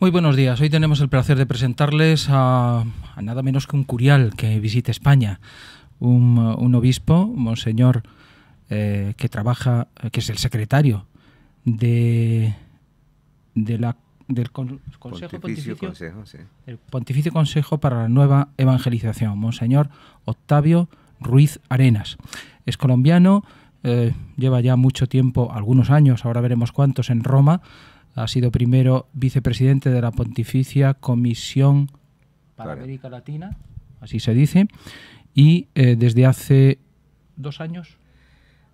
Muy buenos días. Hoy tenemos el placer de presentarles a, nada menos que un curial que visita España, un, obispo, monseñor, eh, que trabaja, eh, que es el secretario de, de la, del Consejo Pontificio, Consejo, el Pontificio Consejo para la Nueva Evangelización, monseñor Octavio Ruiz Arenas. Es colombiano, eh, lleva ya mucho tiempo, algunos años, ahora veremos cuántos, en Roma ha sido primero vicepresidente de la Pontificia Comisión para América Latina, así se dice, y eh, desde hace dos años.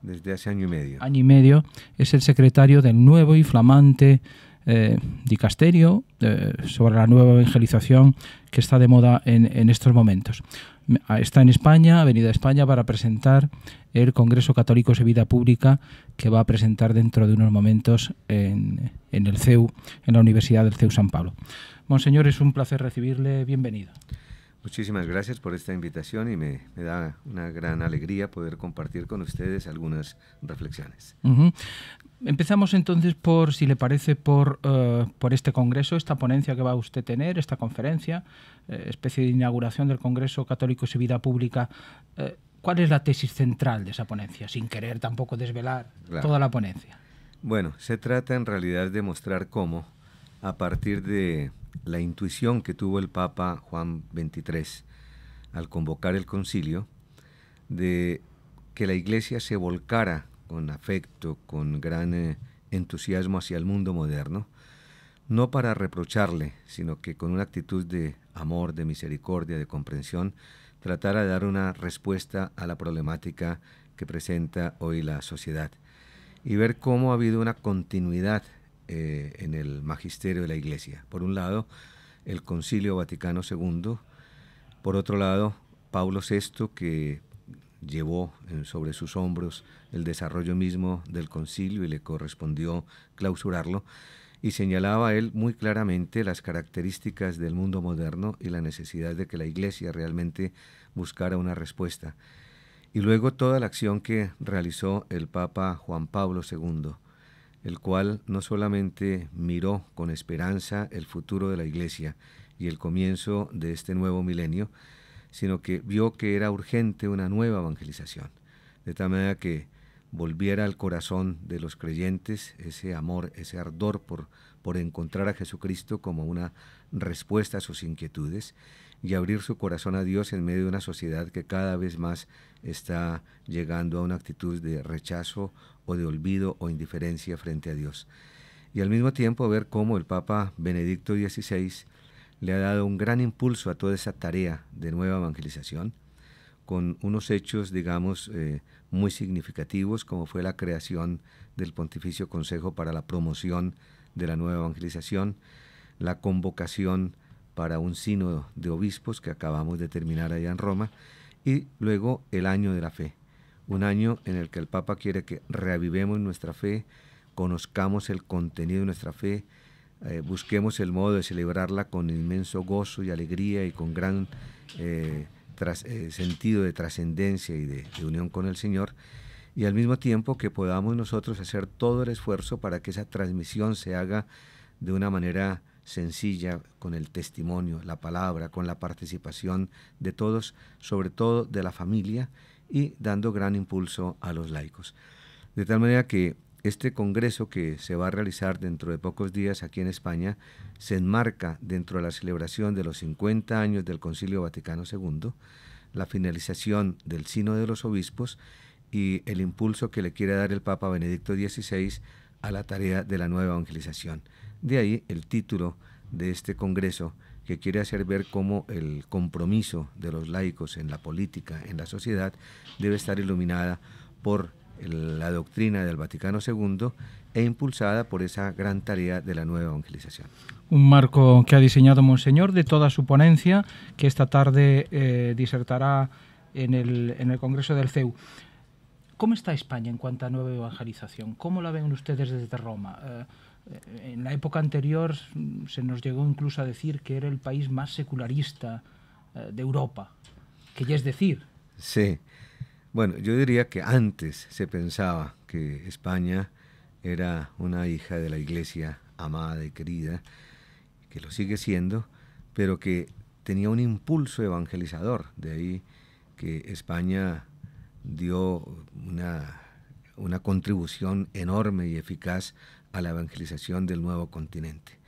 Desde hace año y medio. Año y medio es el secretario del nuevo y flamante eh, dicasterio eh, sobre la nueva evangelización que está de moda en estos momentos. Ah, está en España, ha venido a España para presentar el Congreso Católico de Vida Pública que va a presentar dentro de unos momentos en, en el CEU, en la Universidad del CEU San Pablo. Monseñor, es un placer recibirle, bienvenido. Muchísimas gracias por esta invitación y me, da una gran alegría poder compartir con ustedes algunas reflexiones. Empezamos entonces por, si le parece, por, eh, por este congreso, esta ponencia que va a usted tener, esta conferencia, eh, especie de inauguración del Congreso Católico y Vida Pública. Eh, ¿Cuál es la tesis central de esa ponencia? Sin querer tampoco desvelar toda la ponencia. Bueno, se trata en realidad de mostrar cómo, a partir de la intuición que tuvo el Papa Juan XXIII al convocar el concilio de que la Iglesia se volcara con afecto, con gran eh, entusiasmo hacia el mundo moderno, no para reprocharle, sino que con una actitud de amor, de misericordia, de comprensión, tratara de dar una respuesta a la problemática que presenta hoy la sociedad y ver cómo ha habido una continuidad eh, en el magisterio de la Iglesia. Por un lado, el Concilio Vaticano II, por otro lado, Pablo VI, que llevó sobre sus hombros el desarrollo mismo del concilio y le correspondió clausurarlo, y señalaba él muy claramente las características del mundo moderno y la necesidad de que la Iglesia realmente buscara una respuesta. Y luego toda la acción que realizó el Papa Juan Pablo II, el cual no solamente miró con esperanza el futuro de la Iglesia y el comienzo de este nuevo milenio, sino que vio que era urgente una nueva evangelización, de tal manera que volviera al corazón de los creyentes ese amor, ese ardor por, por encontrar a Jesucristo como una respuesta a sus inquietudes y abrir su corazón a Dios en medio de una sociedad que cada vez más está llegando a una actitud de rechazo o de olvido o indiferencia frente a Dios. Y al mismo tiempo ver cómo el Papa Benedicto XVI le ha dado un gran impulso a toda esa tarea de nueva evangelización, con unos hechos, digamos, eh, muy significativos, como fue la creación del Pontificio Consejo para la promoción de la nueva evangelización, la convocación para un sínodo de obispos que acabamos de terminar allá en Roma, y luego el año de la fe, un año en el que el Papa quiere que reavivemos nuestra fe, conozcamos el contenido de nuestra fe, eh, busquemos el modo de celebrarla con inmenso gozo y alegría y con gran eh, eh, sentido de trascendencia y de, de unión con el Señor, y al mismo tiempo que podamos nosotros hacer todo el esfuerzo para que esa transmisión se haga de una manera sencilla, con el testimonio, la palabra, con la participación de todos, sobre todo de la familia, y dando gran impulso a los laicos. De tal manera que este congreso que se va a realizar dentro de pocos días aquí en España se enmarca dentro de la celebración de los 50 años del Concilio Vaticano II, la finalización del Sino de los Obispos y el impulso que le quiere dar el Papa Benedicto XVI a la tarea de la nueva evangelización. De ahí el título de este congreso que quiere hacer ver cómo el compromiso de los laicos en la política, en la sociedad, debe estar iluminada por la doctrina del Vaticano II e impulsada por esa gran tarea de la nueva evangelización. Un marco que ha diseñado Monseñor de toda su ponencia, que esta tarde eh, disertará en el Congreso del CEU. ¿Cómo está España en cuanto a nueva evangelización? ¿Cómo la ven ustedes desde Roma? Eh, en la época anterior mm, se nos llegó incluso a decir que era el país más secularista eh, de Europa, que ya es decir. Sí. Bueno, yo diría que antes se pensaba que España era una hija de la iglesia amada y querida, que lo sigue siendo, pero que tenía un impulso evangelizador, de ahí que España dio una, contribución enorme y eficaz a la evangelización del nuevo continente.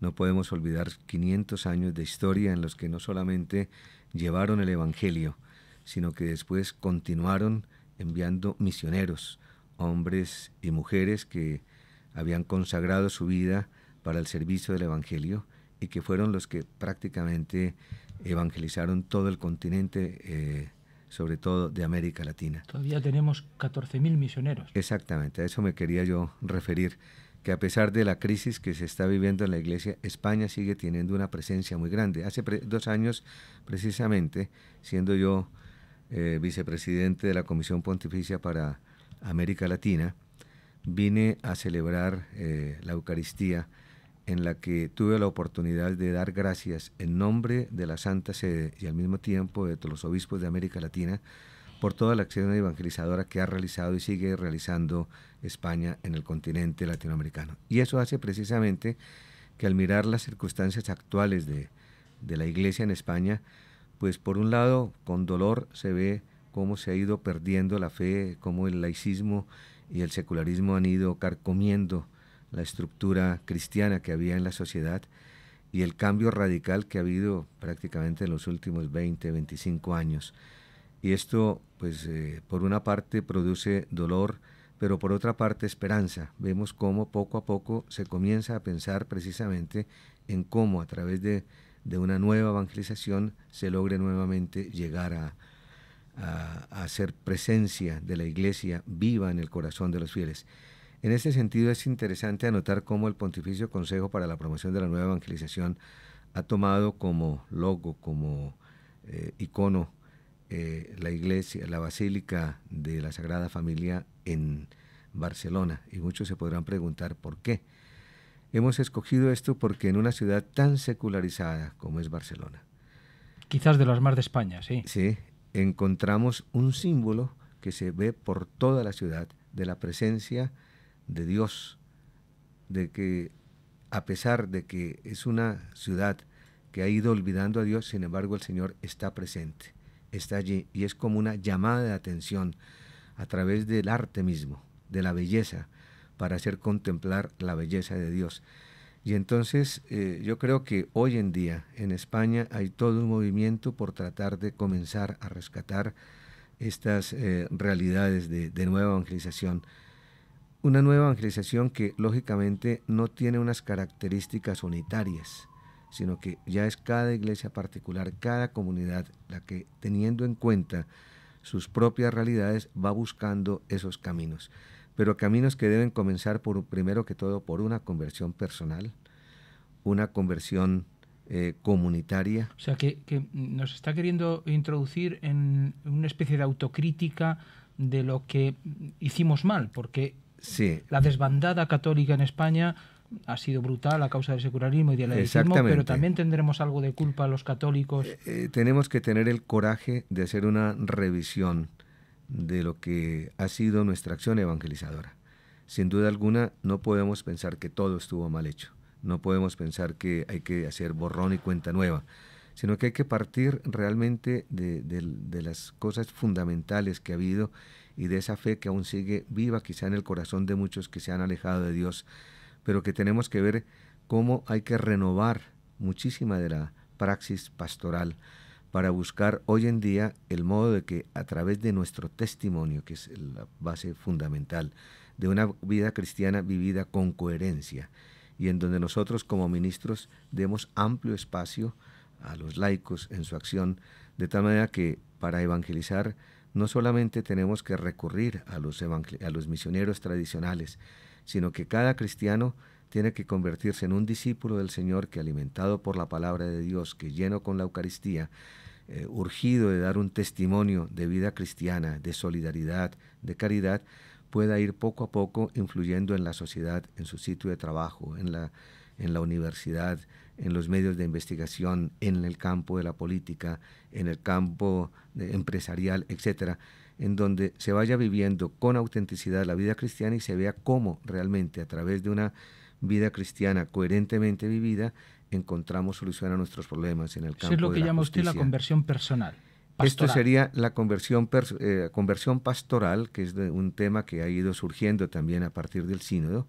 No podemos olvidar 500 años de historia en los que no solamente llevaron el Evangelio, sino que después continuaron enviando misioneros, hombres y mujeres que habían consagrado su vida para el servicio del Evangelio y que fueron los que prácticamente evangelizaron todo el continente eh, sobre todo de América Latina. Todavía tenemos 14.000 misioneros. Exactamente, a eso me quería yo referir, que a pesar de la crisis que se está viviendo en la iglesia, España sigue teniendo una presencia muy grande. Hace dos años, precisamente, siendo yo eh, vicepresidente de la Comisión Pontificia para América Latina, vine a celebrar eh, la Eucaristía en la que tuve la oportunidad de dar gracias en nombre de la Santa Sede y al mismo tiempo de todos los obispos de América Latina por toda la acción evangelizadora que ha realizado y sigue realizando España en el continente latinoamericano. Y eso hace precisamente que al mirar las circunstancias actuales de, de la Iglesia en España, pues por un lado con dolor se ve cómo se ha ido perdiendo la fe, cómo el laicismo y el secularismo han ido carcomiendo la estructura cristiana que había en la sociedad y el cambio radical que ha habido prácticamente en los últimos 20, 25 años. Y esto, pues, eh, por una parte produce dolor, pero por otra parte esperanza. Vemos cómo poco a poco se comienza a pensar precisamente en cómo a través de, de una nueva evangelización se logre nuevamente llegar a, a, a hacer presencia de la iglesia viva en el corazón de los fieles. En ese sentido es interesante anotar cómo el Pontificio Consejo para la Promoción de la Nueva Evangelización ha tomado como logo, como eh, icono, eh, la iglesia, la Basílica de la Sagrada Familia en Barcelona. Y muchos se podrán preguntar por qué. Hemos escogido esto porque en una ciudad tan secularizada como es Barcelona. Quizás de las más de España, sí. Sí, encontramos un símbolo que se ve por toda la ciudad de la presencia de Dios, de que a pesar de que es una ciudad que ha ido olvidando a Dios, sin embargo el Señor está presente, está allí y es como una llamada de atención a través del arte mismo, de la belleza, para hacer contemplar la belleza de Dios. Y entonces eh, yo creo que hoy en día en España hay todo un movimiento por tratar de comenzar a rescatar estas eh, realidades de, de nueva evangelización. Una nueva evangelización que lógicamente no tiene unas características unitarias, sino que ya es cada iglesia particular, cada comunidad, la que teniendo en cuenta sus propias realidades va buscando esos caminos. Pero caminos que deben comenzar por primero que todo por una conversión personal, una conversión eh, comunitaria. O sea, que, nos está queriendo introducir en una especie de autocrítica de lo que hicimos mal, porque la desbandada católica en España ha sido brutal a causa del secularismo y del laicismo, pero también tendremos algo de culpa los católicos. Eh, eh, tenemos que tener el coraje de hacer una revisión de lo que ha sido nuestra acción evangelizadora. Sin duda alguna, no podemos pensar que todo estuvo mal hecho, no podemos pensar que hay que hacer borrón y cuenta nueva, sino que hay que partir realmente de las cosas fundamentales que ha habido y de esa fe que aún sigue viva quizá en el corazón de muchos que se han alejado de Dios, pero que tenemos que ver cómo hay que renovar muchísima de la praxis pastoral para buscar hoy en día el modo de que a través de nuestro testimonio, que es la base fundamental de una vida cristiana vivida con coherencia, y en donde nosotros como ministros demos amplio espacio a los laicos en su acción, de tal manera que para evangelizar no solamente tenemos que recurrir a los, a los misioneros tradicionales, sino que cada cristiano tiene que convertirse en un discípulo del Señor que alimentado por la palabra de Dios, que lleno con la Eucaristía, eh, urgido de dar un testimonio de vida cristiana, de solidaridad, de caridad, pueda ir poco a poco influyendo en la sociedad, en su sitio de trabajo, en en la universidad, en los medios de investigación, en el campo de la política, en el campo empresarial, etcétera, en donde se vaya viviendo con autenticidad la vida cristiana y se vea cómo realmente a través de una vida cristiana coherentemente vivida encontramos solución a nuestros problemas en el campo. Eso es lo que llama usted la conversión personal. Esto sería la eh, conversión, pastoral, que es un tema que ha ido surgiendo también a partir del sínodo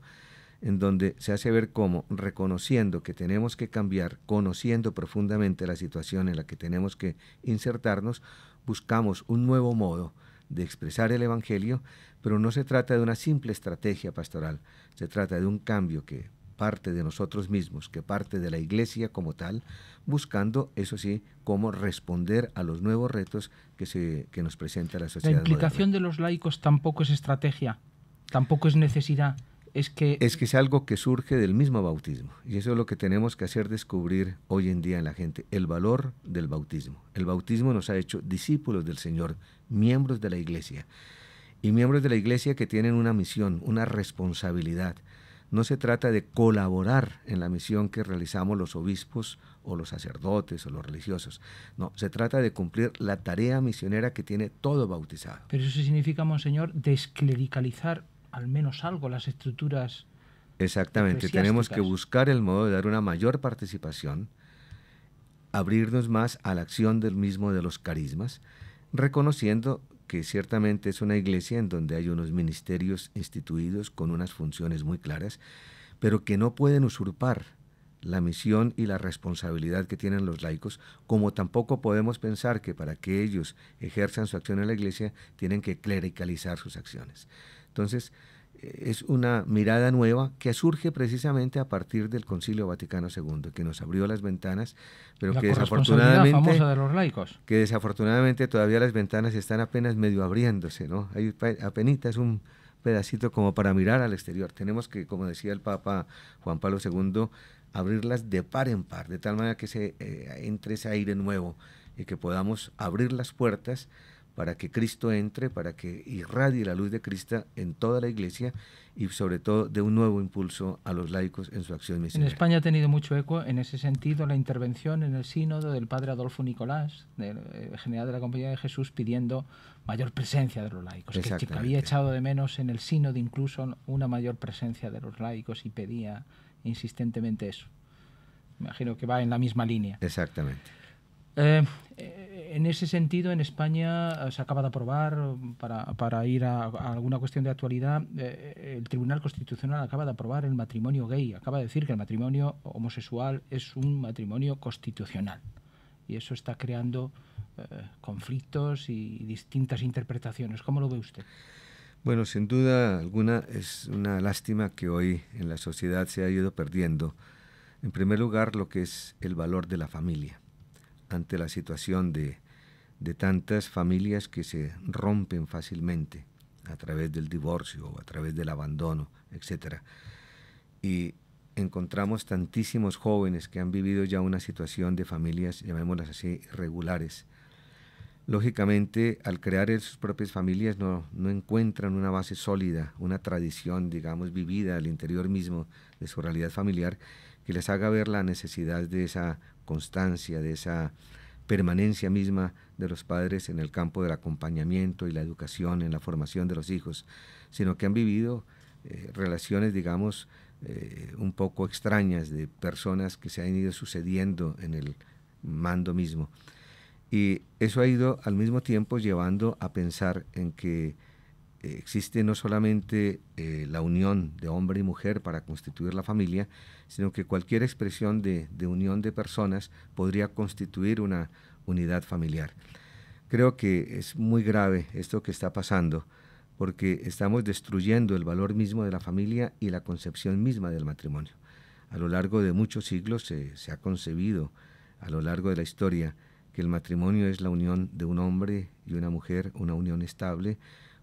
en donde se hace ver cómo reconociendo que tenemos que cambiar, conociendo profundamente la situación en la que tenemos que insertarnos, buscamos un nuevo modo de expresar el Evangelio, pero no se trata de una simple estrategia pastoral, se trata de un cambio que parte de nosotros mismos, que parte de la Iglesia como tal, buscando, eso sí, cómo responder a los nuevos retos que, se, nos presenta la sociedad. La implicación de los laicos tampoco es estrategia, tampoco es necesidad es que... Es que es algo que surge del mismo bautismo. Y eso es lo que tenemos que hacer descubrir hoy en día en la gente, el valor del bautismo. El bautismo nos ha hecho discípulos del Señor, miembros de la iglesia. Y miembros de la iglesia que tienen una misión, una responsabilidad. No se trata de colaborar en la misión que realizamos los obispos o los sacerdotes o los religiosos. No, se trata de cumplir la tarea misionera que tiene todo bautizado. Pero eso significa, Monseñor, desclericalizar al menos algo las estructuras. Exactamente, tenemos que buscar el modo de dar una mayor participación, abrirnos más a la acción del mismo de los carismas, reconociendo que ciertamente es una iglesia en donde hay unos ministerios instituidos con unas funciones muy claras, pero que no pueden usurpar la misión y la responsabilidad que tienen los laicos, como tampoco podemos pensar que para que ellos ejerzan su acción en la iglesia tienen que clericalizar sus acciones. Entonces, es una mirada nueva que surge precisamente a partir del Concilio Vaticano II, que nos abrió las ventanas, pero que desafortunadamente de los laicos. que desafortunadamente todavía las ventanas están apenas medio abriéndose, ¿no? Hay apenas un pedacito como para mirar al exterior. Tenemos que, como decía el Papa Juan Pablo II, abrirlas de par en par, de tal manera que se eh, entre ese aire nuevo y que podamos abrir las puertas para que Cristo entre, para que irradie la luz de Cristo en toda la iglesia y sobre todo de un nuevo impulso a los laicos en su acción misionera. En España ha tenido mucho eco en ese sentido la intervención en el sínodo del padre Adolfo Nicolás, del, eh, general de la Compañía de Jesús, pidiendo mayor presencia de los laicos, que había echado de menos en el sínodo incluso una mayor presencia de los laicos y pedía insistentemente eso. Me imagino que va en la misma línea. Exactamente. Eh, eh, en ese sentido, en España eh, se acaba de aprobar, para, para ir a, alguna cuestión de actualidad, eh, eh, el Tribunal Constitucional acaba de aprobar el matrimonio gay, acaba de decir que el matrimonio homosexual es un matrimonio constitucional. Y eso está creando conflictos y distintas interpretaciones. ¿Cómo lo ve usted? Bueno, sin duda alguna es una lástima que hoy en la sociedad se ha ido perdiendo, en primer lugar, lo que es el valor de la familia ante la situación de, de tantas familias que se rompen fácilmente a través del divorcio, o a través del abandono, etc. Y encontramos tantísimos jóvenes que han vivido ya una situación de familias, llamémoslas así, irregulares. Lógicamente, al crear sus propias familias no, no encuentran una base sólida, una tradición, digamos, vivida al interior mismo de su realidad familiar que les haga ver la necesidad de esa constancia, de esa permanencia misma de los padres en el campo del acompañamiento y la educación, en la formación de los hijos, sino que han vivido eh, relaciones, digamos, eh, un poco extrañas de personas que se han ido sucediendo en el mando mismo. Y eso ha ido al mismo tiempo llevando a pensar en que eh, existe no solamente eh, la unión de hombre y mujer para constituir la familia, sino que cualquier expresión de, unión de personas podría constituir una unidad familiar. Creo que es muy grave esto que está pasando porque estamos destruyendo el valor mismo de la familia y la concepción misma del matrimonio. A lo largo de muchos siglos se, ha concebido, a lo largo de la historia, que el matrimonio es la unión de un hombre y una mujer, una unión estable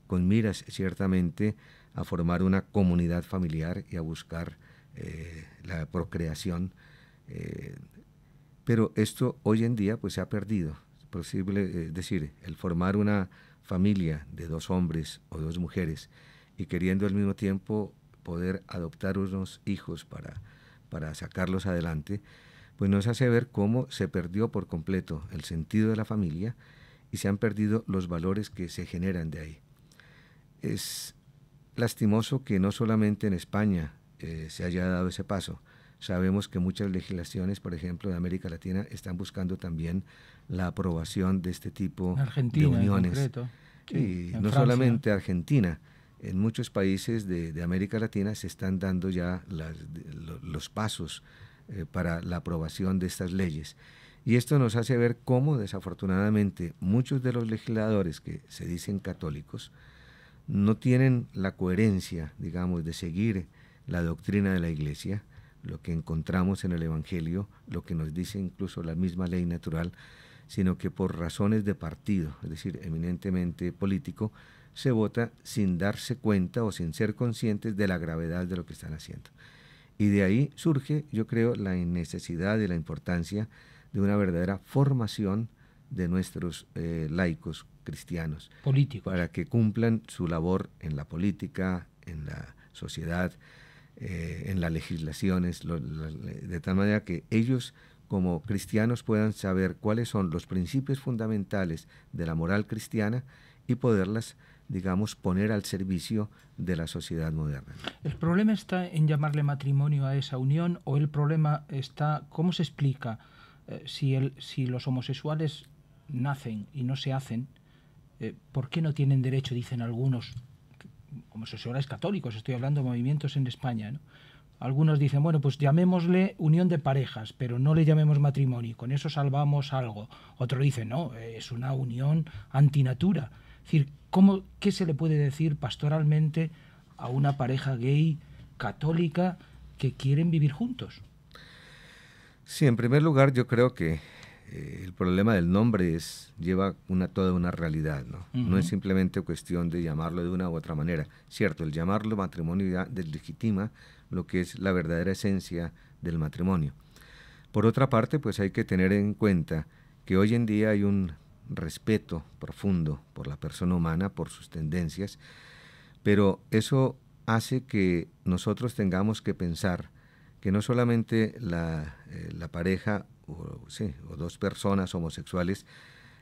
con miras ciertamente a formar una comunidad familiar y a buscar eh, la procreación. Eh, pero esto hoy en día pues se ha perdido. Es posible, decir, el formar una familia de dos hombres o dos mujeres y queriendo al mismo tiempo poder adoptar unos hijos para, para sacarlos adelante, pues nos hace ver cómo se perdió por completo el sentido de la familia y se han perdido los valores que se generan de ahí. Es lastimoso que no solamente en España eh, se haya dado ese paso. Sabemos que muchas legislaciones, por ejemplo, de América Latina, están buscando también la aprobación de este tipo de uniones. y no solamente Argentina, en muchos países de, América Latina se están dando ya los pasos eh, para la aprobación de estas leyes. Y esto nos hace ver cómo desafortunadamente muchos de los legisladores que se dicen católicos, no tienen la coherencia, digamos, de seguir la doctrina de la Iglesia, lo que encontramos en el Evangelio, lo que nos dice incluso la misma ley natural, sino que por razones de partido, es decir, eminentemente político, se vota sin darse cuenta o sin ser conscientes de la gravedad de lo que están haciendo. Y de ahí surge, yo creo, la necesidad y la importancia de una verdadera formación de nuestros eh, laicos cristianos. Políticos. Para que cumplan su labor en la política, en la sociedad, eh, en las legislaciones, de tal manera que ellos como cristianos puedan saber cuáles son los principios fundamentales de la moral cristiana y poderlas, digamos, poner al servicio de la sociedad moderna. ¿El problema está en llamarle matrimonio a esa unión o el problema está, cómo se explica eh, si, el, si los homosexuales nacen y no se hacen, eh, ¿Por qué no tienen derecho, dicen algunos, como señores católicos, estoy hablando de movimientos en España, Algunos dicen, bueno, pues llamémosle unión de parejas, pero no le llamemos matrimonio, con eso salvamos algo. Otro dice, no, es una unión antinatura. Es decir, ¿qué se le puede decir pastoralmente a una pareja gay católica que quieren vivir juntos? Sí, en primer lugar, yo creo que eh, el problema del nombre es, lleva toda una realidad, ¿no? No es simplemente cuestión de llamarlo de una u otra manera. Cierto, el llamarlo matrimonio ya deslegitima lo que es la verdadera esencia del matrimonio. Por otra parte, pues hay que tener en cuenta que hoy en día hay un respeto profundo por la persona humana, por sus tendencias, pero eso hace que nosotros tengamos que pensar que no solamente la, eh, la pareja o, sí, o dos personas homosexuales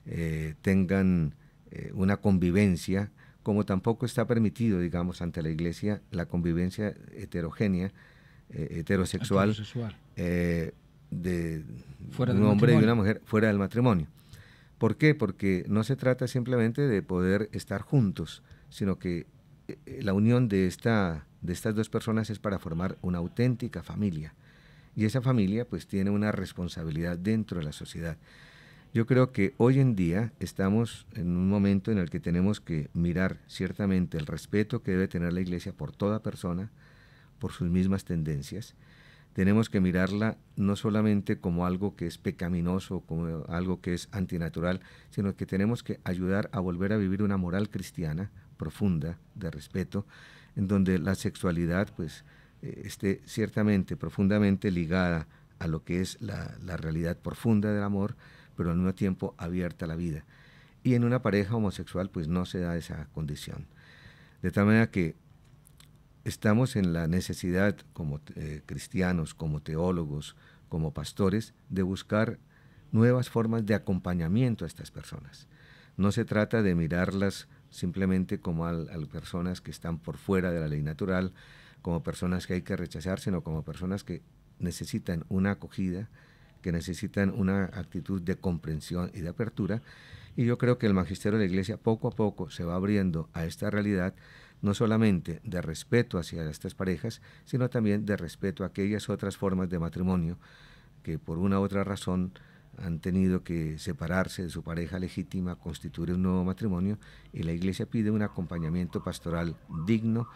eh, tengan eh, una convivencia, como tampoco está permitido, digamos, ante la iglesia, la convivencia heterogénea, eh, heterosexual, de un hombre y una mujer fuera del matrimonio. ¿Por qué? Porque no se trata simplemente de poder estar juntos, sino que la unión de, esta, de estas dos personas es para formar una auténtica familia y esa familia pues tiene una responsabilidad dentro de la sociedad. Yo creo que hoy en día estamos en un momento en el que tenemos que mirar ciertamente el respeto que debe tener la iglesia por toda persona, por sus mismas tendencias. Tenemos que mirarla no solamente como algo que es pecaminoso, como algo que es antinatural, sino que tenemos que ayudar a volver a vivir una moral cristiana profunda de respeto, en donde la sexualidad pues esté ciertamente, profundamente ligada a lo que es la, realidad profunda del amor, pero al mismo tiempo abierta a la vida. Y en una pareja homosexual pues no se da esa condición. De tal manera que estamos en la necesidad como eh, cristianos, como teólogos, como pastores, de buscar nuevas formas de acompañamiento a estas personas. No se trata de mirarlas simplemente como a personas que están por fuera de la ley natural, como personas que hay que rechazar, sino como personas que necesitan una acogida, que necesitan una actitud de comprensión y de apertura. Y yo creo que el magisterio de la Iglesia poco a poco se va abriendo a esta realidad, no solamente de respeto hacia estas parejas, sino también de respeto a aquellas otras formas de matrimonio que por una u otra razón han tenido que separarse de su pareja legítima, constituir un nuevo matrimonio y la Iglesia pide un acompañamiento pastoral digno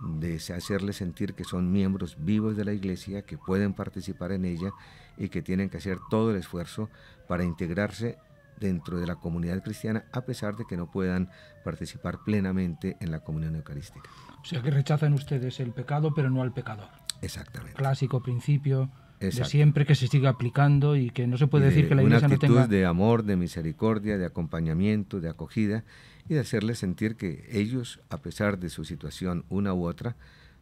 de hacerles sentir que son miembros vivos de la iglesia, que pueden participar en ella y que tienen que hacer todo el esfuerzo para integrarse dentro de la comunidad cristiana a pesar de que no puedan participar plenamente en la comunión eucarística. O sea que rechazan ustedes el pecado pero no al pecador. Exactamente. Clásico principio de siempre que se siga aplicando y que no se puede decir que la iglesia no tenga... Una actitud de amor, de misericordia, de acompañamiento, de acogida y de hacerles sentir que ellos, a pesar de su situación una u otra,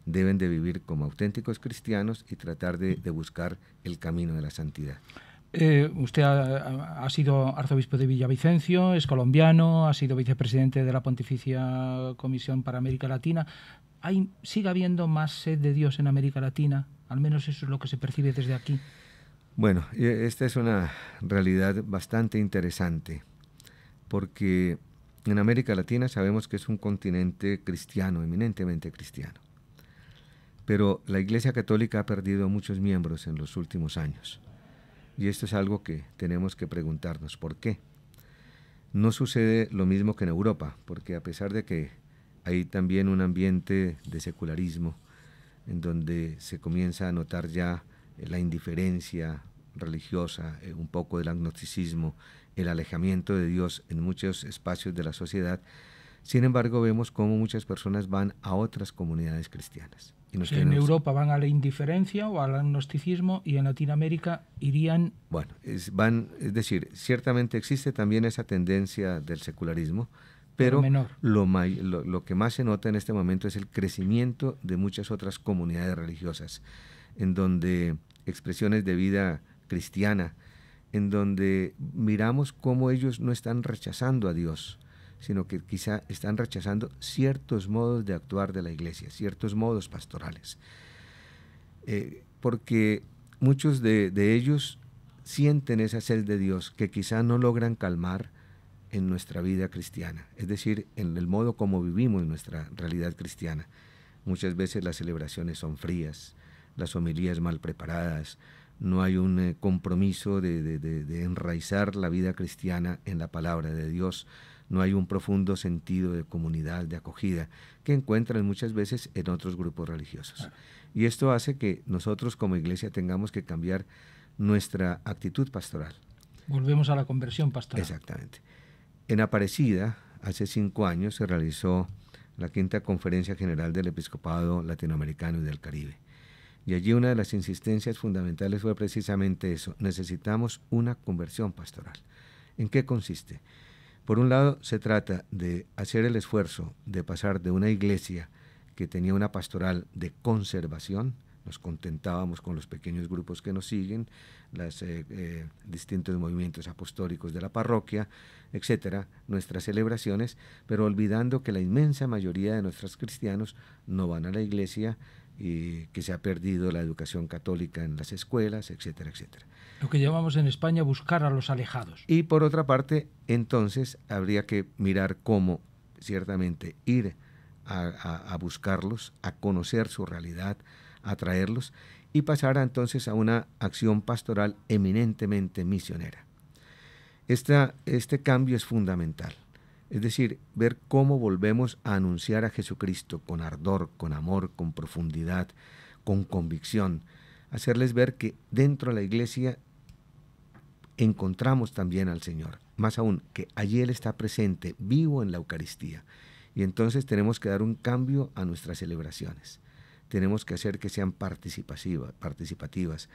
deben de vivir como auténticos cristianos y tratar de, buscar el camino de la santidad. Eh, usted ha, sido arzobispo de Villavicencio, es colombiano, ha sido vicepresidente de la Pontificia Comisión para América Latina. ¿Sigue habiendo más sed de Dios en América Latina? Al menos eso es lo que se percibe desde aquí. Bueno, esta es una realidad bastante interesante, porque en América Latina sabemos que es un continente cristiano, eminentemente cristiano, pero la Iglesia Católica ha perdido muchos miembros en los últimos años, y esto es algo que tenemos que preguntarnos, ¿por qué? No sucede lo mismo que en Europa, porque a pesar de que hay también un ambiente de secularismo, en donde se comienza a notar ya eh, la indiferencia religiosa, eh, un poco del agnosticismo, el alejamiento de Dios en muchos espacios de la sociedad. Sin embargo, vemos cómo muchas personas van a otras comunidades cristianas. en Europa van a la indiferencia o al agnosticismo y en Latinoamérica irían... Bueno, van, es decir, ciertamente existe también esa tendencia del secularismo, pero Lo, lo, que más se nota en este momento es el crecimiento de muchas otras comunidades religiosas, en donde expresiones de vida cristiana, en donde miramos cómo ellos no están rechazando a Dios, sino que quizá están rechazando ciertos modos de actuar de la iglesia, ciertos modos pastorales. Eh, porque muchos de, de ellos sienten esa sed de Dios que quizá no logran calmar, en nuestra vida cristiana, es decir, en el modo como vivimos en nuestra realidad cristiana. Muchas veces las celebraciones son frías, las homilías mal preparadas, no hay un eh, compromiso de, de, de, enraizar la vida cristiana en la palabra de Dios, no hay un profundo sentido de comunidad, de acogida, que encuentran muchas veces en otros grupos religiosos. Y esto hace que nosotros como iglesia tengamos que cambiar nuestra actitud pastoral. Volvemos a la conversión pastoral. Exactamente. En Aparecida, hace cinco años, se realizó la quinta conferencia general del Episcopado Latinoamericano y del Caribe. Y allí una de las insistencias fundamentales fue precisamente eso. Necesitamos una conversión pastoral. ¿En qué consiste? Por un lado, se trata de hacer el esfuerzo de pasar de una iglesia que tenía una pastoral de conservación nos contentábamos con los pequeños grupos que nos siguen, los eh, eh, distintos movimientos apostólicos de la parroquia, etcétera, nuestras celebraciones, pero olvidando que la inmensa mayoría de nuestros cristianos no van a la iglesia y que se ha perdido la educación católica en las escuelas, etcétera, etcétera. Lo que llamamos en España buscar a los alejados. Y por otra parte, entonces habría que mirar cómo ciertamente ir a buscarlos, a conocer su realidad, atraerlos y pasar entonces a una acción pastoral eminentemente misionera. este cambio es fundamental, es decir, ver cómo volvemos a anunciar a Jesucristo con ardor, con amor, con profundidad, con convicción, hacerles ver que dentro de la iglesia encontramos también al Señor, más aún que allí Él está presente, vivo en la Eucaristía. Y entonces tenemos que dar un cambio a nuestras celebraciones tenemos que hacer que sean participativas, participativas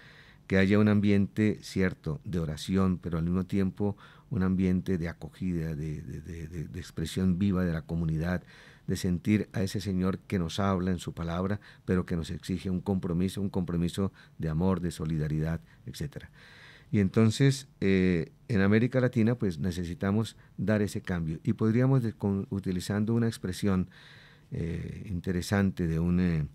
que haya un ambiente cierto de oración, pero al mismo tiempo un ambiente de acogida, de, expresión viva de la comunidad, de sentir a ese Señor que nos habla en su palabra, pero que nos exige un compromiso, un compromiso de amor, de solidaridad, etc. Y entonces eh, en América Latina pues necesitamos dar ese cambio y podríamos, utilizando una expresión eh, interesante de un... Eh,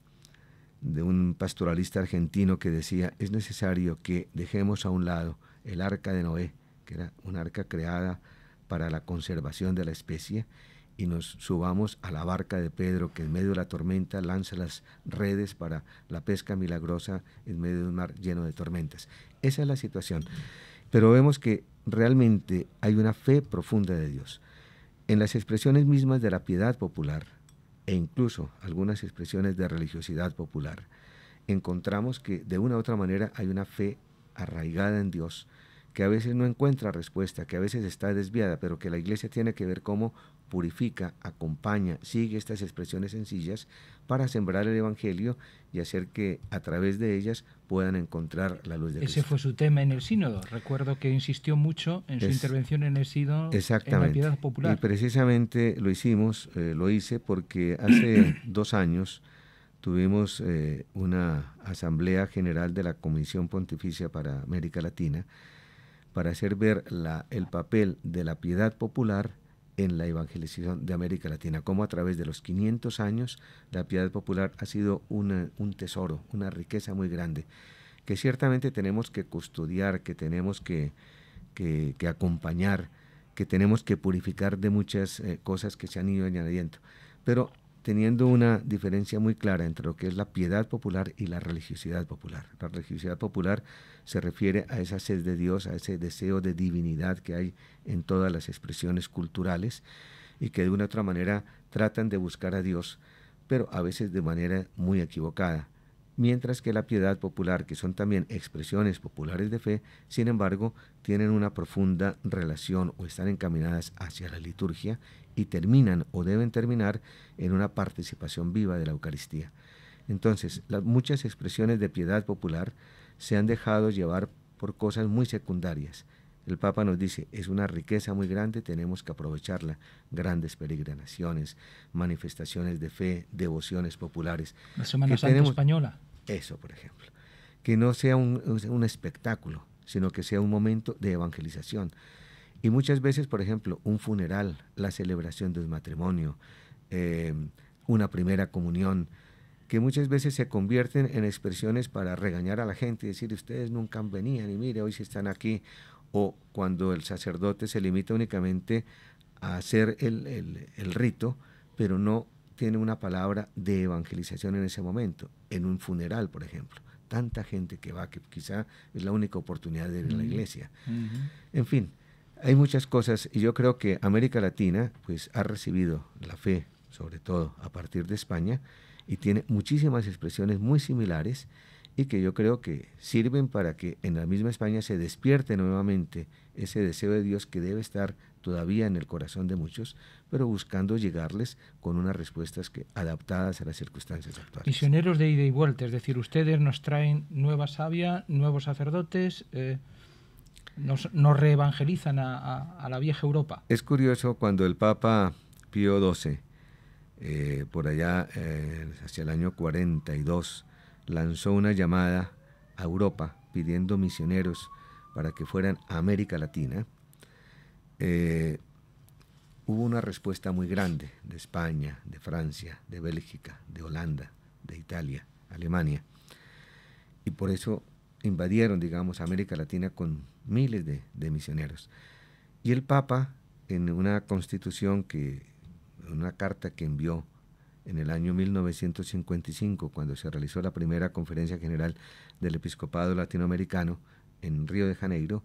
de un pastoralista argentino que decía, es necesario que dejemos a un lado el arca de Noé, que era un arca creada para la conservación de la especie, y nos subamos a la barca de Pedro, que en medio de la tormenta lanza las redes para la pesca milagrosa en medio de un mar lleno de tormentas. Esa es la situación. Pero vemos que realmente hay una fe profunda de Dios. En las expresiones mismas de la piedad popular, e incluso algunas expresiones de religiosidad popular, encontramos que de una u otra manera hay una fe arraigada en Dios, que a veces no encuentra respuesta, que a veces está desviada, pero que la iglesia tiene que ver cómo purifica, acompaña, sigue estas expresiones sencillas para sembrar el Evangelio y hacer que a través de ellas puedan encontrar la luz de Cristo. Ese fue su tema en el sínodo. Recuerdo que insistió mucho en su intervención en el sínodo exactamente. en la piedad popular. Y precisamente lo hicimos, eh, lo hice porque hace dos años tuvimos eh, una asamblea general de la Comisión Pontificia para América Latina para hacer ver el papel de la piedad popular en la evangelización de América Latina, como a través de los 500 años la piedad popular ha sido un tesoro, una riqueza muy grande, que ciertamente tenemos que custodiar, que tenemos que, acompañar, que tenemos que purificar de muchas eh, cosas que se han ido añadiendo. Pero teniendo una diferencia muy clara entre lo que es la piedad popular y la religiosidad popular. La religiosidad popular se refiere a esa sed de Dios, a ese deseo de divinidad que hay en todas las expresiones culturales y que de una u otra manera tratan de buscar a Dios, pero a veces de manera muy equivocada mientras que la piedad popular, que son también expresiones populares de fe, sin embargo, tienen una profunda relación o están encaminadas hacia la liturgia y terminan o deben terminar en una participación viva de la Eucaristía. Entonces, las muchas expresiones de piedad popular se han dejado llevar por cosas muy secundarias, el Papa nos dice, es una riqueza muy grande, tenemos que aprovecharla. Grandes peregrinaciones, manifestaciones de fe, devociones populares. La Semana Santa Española. Eso, por ejemplo. Que no sea un, espectáculo, sino que sea un momento de evangelización. Y muchas veces, por ejemplo, un funeral, la celebración del matrimonio, em, una primera comunión, que muchas veces se convierten en expresiones para regañar a la gente y decir, ustedes nunca venían y mire, hoy si están aquí, o cuando el sacerdote se limita únicamente a hacer el, rito, pero no tiene una palabra de evangelización en ese momento, en un funeral, por ejemplo tanta gente que va, que quizá es la única oportunidad de ir a la iglesia. En fin, hay muchas cosas y yo creo que América Latina pues ha recibido la fe, sobre todo a partir de España, y tiene muchísimas expresiones muy similares y que yo creo que sirven para que en la misma España se despierte nuevamente ese deseo de Dios que debe estar todavía en el corazón de muchos, pero buscando llegarles con unas respuestas que, adaptadas a las circunstancias actuales. Misioneros de ida y vuelta, es decir, ustedes nos traen nueva savia, nuevos sacerdotes, eh, nos, nos, reevangelizan a, la vieja Europa. Es curioso cuando el Papa Pío XII, eh, por allá eh, hacia el año 42, lanzó una llamada a Europa pidiendo misioneros para que fueran a América Latina, eh, hubo una respuesta muy grande de España, de Francia, de Bélgica, de Holanda, de Italia, Alemania. Y por eso invadieron, digamos, América Latina con miles de, misioneros. Y el Papa, en una constitución que, en una carta que envió en el año 1955, cuando se realizó la primera conferencia general del episcopado latinoamericano en Río de Janeiro,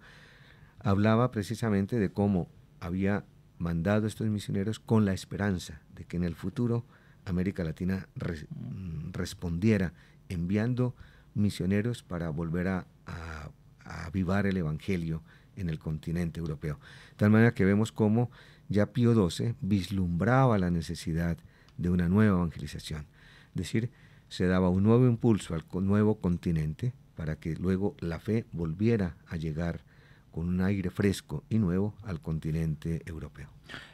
hablaba precisamente de cómo había mandado estos misioneros con la esperanza de que en el futuro América Latina mm, respondiera enviando misioneros para volver a, avivar el Evangelio en el continente europeo. De tal manera que vemos cómo ya Pío XII vislumbraba la necesidad de una nueva evangelización. Es decir, se daba un nuevo impulso al nuevo continente para que luego la fe volviera a llegar con un aire fresco y nuevo al continente europeo.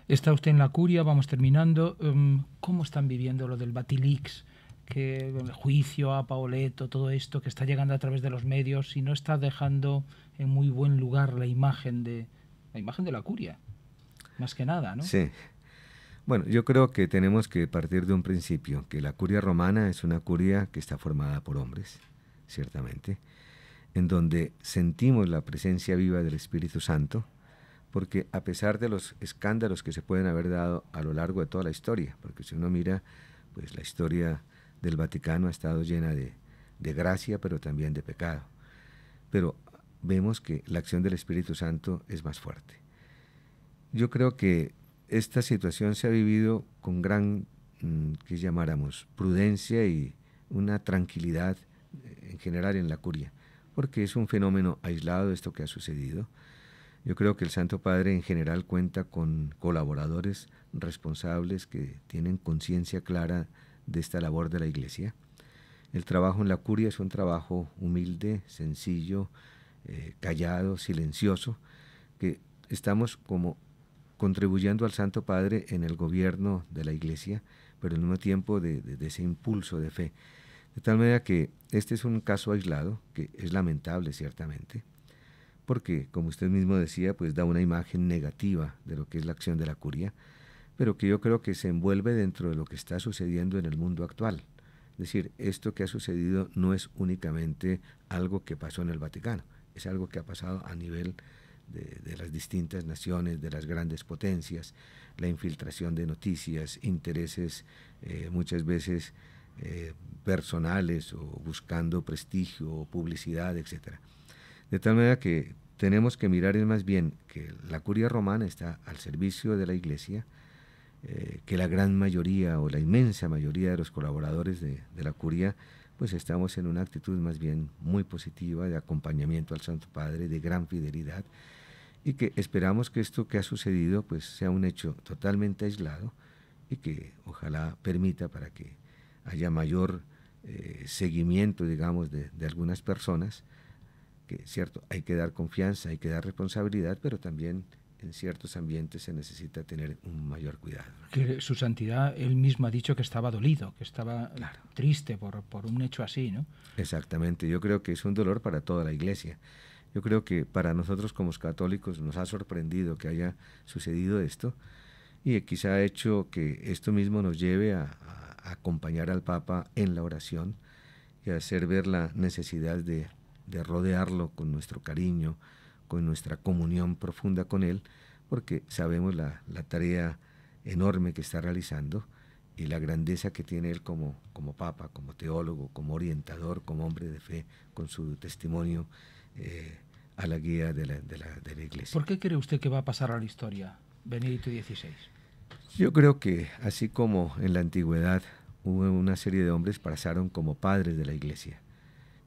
Está usted en la curia, vamos terminando. Em, ¿Cómo están viviendo lo del Batilix? que el juicio a Paoleto, todo esto que está llegando a través de los medios y no está dejando en muy buen lugar la imagen de la imagen de la curia, más que nada, ¿no? Sí. Bueno, yo creo que tenemos que partir de un principio, que la curia romana es una curia que está formada por hombres, ciertamente, en donde sentimos la presencia viva del Espíritu Santo, porque a pesar de los escándalos que se pueden haber dado a lo largo de toda la historia, porque si uno mira, pues la historia del Vaticano ha estado llena de, de gracia, pero también de pecado. Pero vemos que la acción del Espíritu Santo es más fuerte. Yo creo que esta situación se ha vivido con gran, mm, que llamáramos, prudencia y una tranquilidad eh, en general en la curia, porque es un fenómeno aislado esto que ha sucedido. Yo creo que el Santo Padre en general cuenta con colaboradores responsables que tienen conciencia clara de esta labor de la Iglesia. El trabajo en la curia es un trabajo humilde, sencillo, eh, callado, silencioso, que estamos como contribuyendo al Santo Padre en el gobierno de la Iglesia, pero al mismo tiempo de, ese impulso de fe. De tal manera que este es un caso aislado, que es lamentable ciertamente, porque, como usted mismo decía, pues da una imagen negativa de lo que es la acción de la curia, pero que yo creo que se envuelve dentro de lo que está sucediendo en el mundo actual. Es decir, esto que ha sucedido no es únicamente algo que pasó en el Vaticano, es algo que ha pasado a nivel de, las distintas naciones, de las grandes potencias, la infiltración de noticias, intereses eh, muchas veces eh, personales o buscando prestigio o publicidad, etc. De tal manera que tenemos que mirar es más bien que la curia romana está al servicio de la iglesia, eh, que la gran mayoría o la inmensa mayoría de los colaboradores de, de la curia pues estamos en una actitud más bien muy positiva de acompañamiento al Santo Padre, de gran fidelidad, y que esperamos que esto que ha sucedido pues sea un hecho totalmente aislado y que ojalá permita para que haya mayor eh, seguimiento, digamos, de, algunas personas, que cierto, hay que dar confianza, hay que dar responsabilidad, pero también en ciertos ambientes se necesita tener un mayor cuidado. Que su santidad, él mismo ha dicho que estaba dolido, que estaba triste por, por un hecho así, ¿no? Exactamente, yo creo que es un dolor para toda la iglesia. Yo creo que para nosotros como católicos nos ha sorprendido que haya sucedido esto y quizá ha hecho que esto mismo nos lleve a, acompañar al Papa en la oración y a hacer ver la necesidad de, rodearlo con nuestro cariño, con nuestra comunión profunda con Él, porque sabemos la, tarea enorme que está realizando y la grandeza que tiene Él como, como Papa, como teólogo, como orientador, como hombre de fe, con su testimonio eh, a la guía de la, Iglesia. ¿Por qué cree usted que va a pasar a la historia Benedicto XVI? Yo creo que así como en la antigüedad hubo una serie de hombres pasaron como padres de la Iglesia,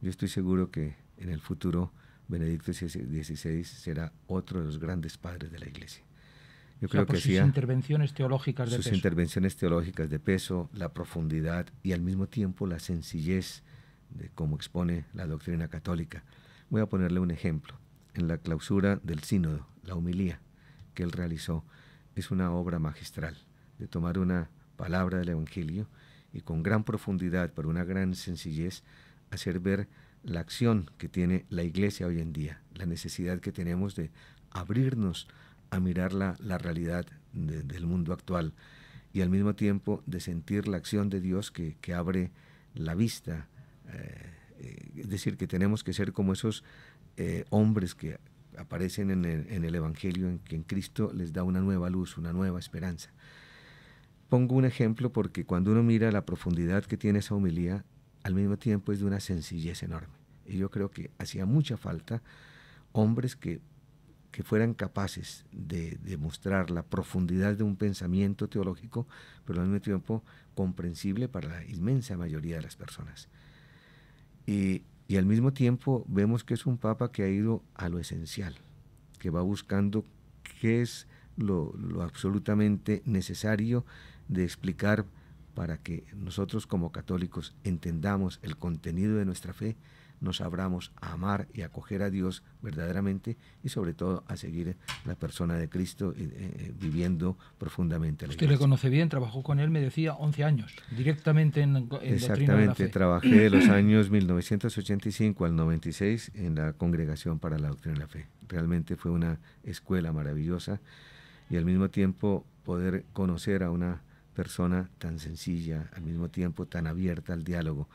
yo estoy seguro que en el futuro Benedicto XVI será otro de los grandes padres de la Iglesia. Yo creo que sus intervenciones teológicas de sus intervenciones teológicas de peso, la profundidad y al mismo tiempo la sencillez de cómo expone la doctrina católica. Voy a ponerle un ejemplo en la clausura del sínodo, la humilía que él realizó, es una obra magistral, de tomar una palabra del Evangelio y con gran profundidad, pero una gran sencillez, hacer ver la acción que tiene la iglesia hoy en día, la necesidad que tenemos de abrirnos a mirar la, realidad del mundo actual y al mismo tiempo de sentir la acción de Dios que, abre la vista. Eh, eh, es decir, que tenemos que ser como esos eh, hombres que aparecen en el, Evangelio, en que en Cristo les da una nueva luz, una nueva esperanza. Pongo un ejemplo porque cuando uno mira la profundidad que tiene esa humildad, al mismo tiempo es de una sencillez enorme. Y yo creo que hacía mucha falta hombres que, que fueran capaces de, de mostrar la profundidad de un pensamiento teológico, pero al mismo tiempo comprensible para la inmensa mayoría de las personas. Y y al mismo tiempo vemos que es un papa que ha ido a lo esencial, que va buscando qué es lo, absolutamente necesario de explicar para que nosotros como católicos entendamos el contenido de nuestra fe, nos abramos a amar y acoger a Dios verdaderamente y sobre todo a seguir la persona de Cristo eh, eh, viviendo profundamente. La Usted le conoce bien, trabajó con él, me decía, 11 años, directamente en, en Exactamente, de la trabajé de los años 1985 al 96 en la Congregación para la Doctrina de la Fe. Realmente fue una escuela maravillosa y al mismo tiempo poder conocer a una persona tan sencilla, al mismo tiempo tan abierta al diálogo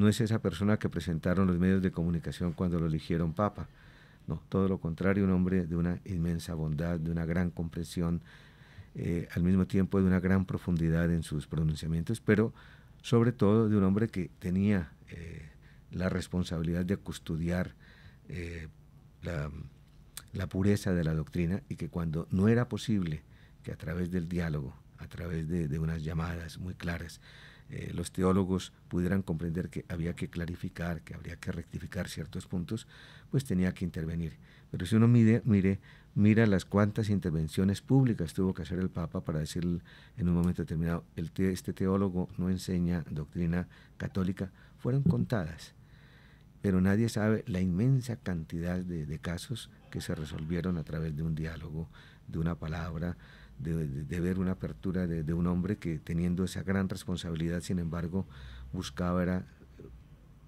no es esa persona que presentaron los medios de comunicación cuando lo eligieron papa. No, todo lo contrario, un hombre de una inmensa bondad, de una gran comprensión, eh, al mismo tiempo de una gran profundidad en sus pronunciamientos, pero sobre todo de un hombre que tenía eh, la responsabilidad de custodiar eh, la, pureza de la doctrina y que cuando no era posible que a través del diálogo, a través de unas llamadas muy claras, eh, los teólogos pudieran comprender que había que clarificar, que habría que rectificar ciertos puntos, pues tenía que intervenir. Pero si uno mire, mira las cuantas intervenciones públicas tuvo que hacer el Papa para decir en un momento determinado, el este teólogo no enseña doctrina católica, fueron contadas. Pero nadie sabe la inmensa cantidad de casos que se resolvieron a través de un diálogo, de una palabra, de, ver una apertura de, un hombre que teniendo esa gran responsabilidad, sin embargo, buscaba era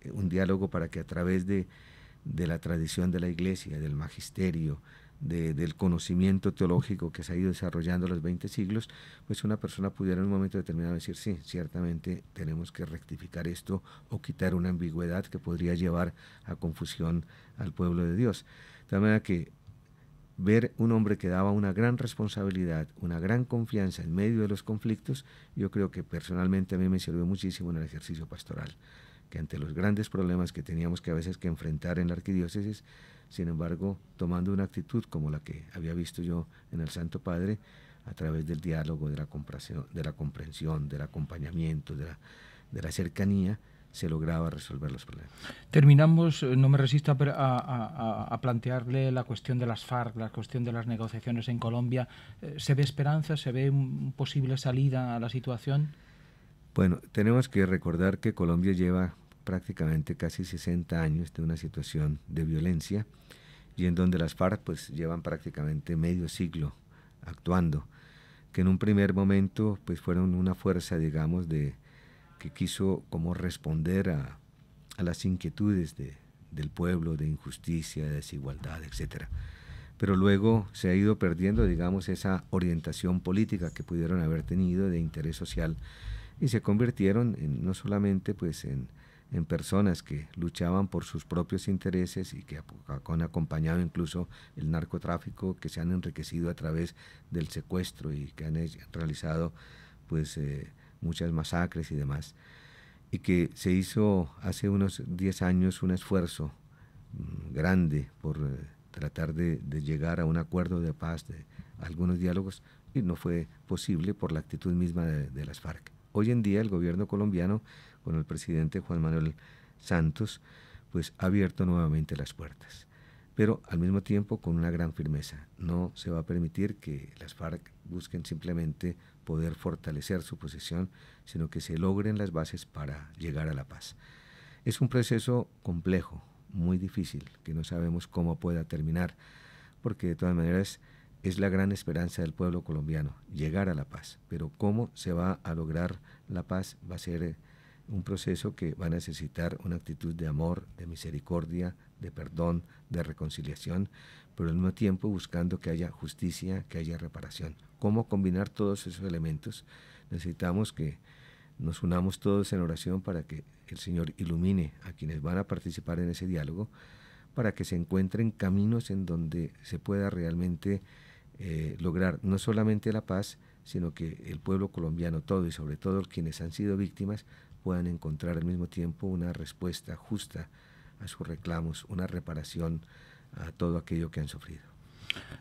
eh, un diálogo para que a través de, de la tradición de la iglesia, del magisterio, del conocimiento teológico que se ha ido desarrollando los 20 siglos, pues una persona pudiera en un momento determinado decir, sí, ciertamente tenemos que rectificar esto o quitar una ambigüedad que podría llevar a confusión al pueblo de Dios. De manera que ver un hombre que daba una gran responsabilidad, una gran confianza en medio de los conflictos, yo creo que personalmente a mí me sirvió muchísimo en el ejercicio pastoral, que ante los grandes problemas que teníamos que a veces que enfrentar en la arquidiócesis, sin embargo, tomando una actitud como la que había visto yo en el Santo Padre, a través del diálogo, de la comprensión, de la comprensión del acompañamiento, de la cercanía, se lograba resolver los problemas. Terminamos, eh, no me resisto a, plantearle la cuestión de las FARC, la cuestión de las negociaciones en Colombia. Eh, ¿Se ve esperanza? ¿Se ve una posible salida a la situación? Bueno, tenemos que recordar que Colombia lleva prácticamente casi 60 años de una situación de violencia y en donde las FARC pues llevan prácticamente medio siglo actuando, que en un primer momento pues fueron una fuerza digamos de que quiso como responder a, las inquietudes del pueblo, de injusticia, de desigualdad, etc. Pero luego se ha ido perdiendo, digamos, esa orientación política que pudieron haber tenido de interés social y se convirtieron en, no solamente pues en, personas que luchaban por sus propios intereses y que han acompañado incluso el narcotráfico, que se han enriquecido a través del secuestro y que han realizado pues eh, muchas masacres y demás, y que se hizo hace unos 10 años un esfuerzo mm, grande por eh, tratar de, llegar a un acuerdo de paz, de algunos diálogos, y no fue posible por la actitud misma de, de las FARC. Hoy en día el gobierno colombiano, con el presidente Juan Manuel Santos, pues ha abierto nuevamente las puertas, pero al mismo tiempo con una gran firmeza. No se va a permitir que las FARC busquen simplemente poder fortalecer su posición, sino que se logren las bases para llegar a la paz. Es un proceso complejo, muy difícil, que no sabemos cómo pueda terminar, porque de todas maneras es la gran esperanza del pueblo colombiano, llegar a la paz. Pero cómo se va a lograr la paz va a ser eh, un proceso que va a necesitar una actitud de amor, de misericordia, de perdón, de reconciliación, pero al mismo tiempo buscando que haya justicia, que haya reparación. ¿Cómo combinar todos esos elementos? Necesitamos que nos unamos todos en oración para que el Señor ilumine a quienes van a participar en ese diálogo, para que se encuentren caminos en donde se pueda realmente eh, lograr no solamente la paz, sino que el pueblo colombiano todo y sobre todo quienes han sido víctimas puedan encontrar al mismo tiempo una respuesta justa a sus reclamos, una reparación a todo aquello que han sufrido.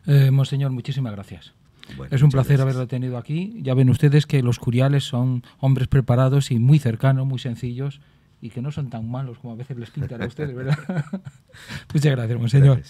Eh, monseñor, muchísimas gracias. es un placer haberlo tenido aquí. Ya ven ustedes que los curiales son hombres preparados y muy cercanos, muy sencillos y que no son tan malos como a veces les pintan a ustedes, ¿verdad? Muchas gracias, monseñor.